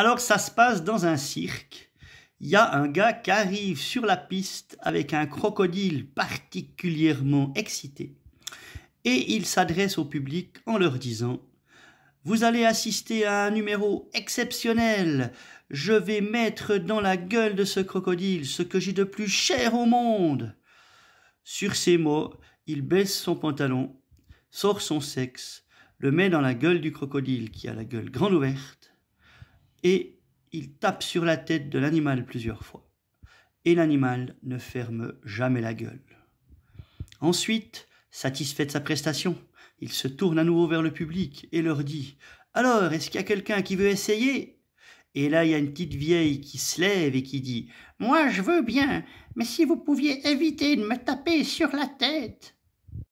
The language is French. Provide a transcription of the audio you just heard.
Alors ça se passe dans un cirque. Il y a un gars qui arrive sur la piste avec un crocodile particulièrement excité et il s'adresse au public en leur disant Vous allez assister à un numéro exceptionnel. Je vais mettre dans la gueule de ce crocodile ce que j'ai de plus cher au monde. Sur ces mots, il baisse son pantalon, sort son sexe, le met dans la gueule du crocodile qui a la gueule grande ouverte et il tape sur la tête de l'animal plusieurs fois. Et l'animal ne ferme jamais la gueule. Ensuite, satisfait de sa prestation, il se tourne à nouveau vers le public et leur dit Alors, est-ce qu'il y a quelqu'un qui veut essayer Et là, il y a une petite vieille qui se lève et qui dit Moi, je veux bien, mais si vous pouviez éviter de me taper sur la tête.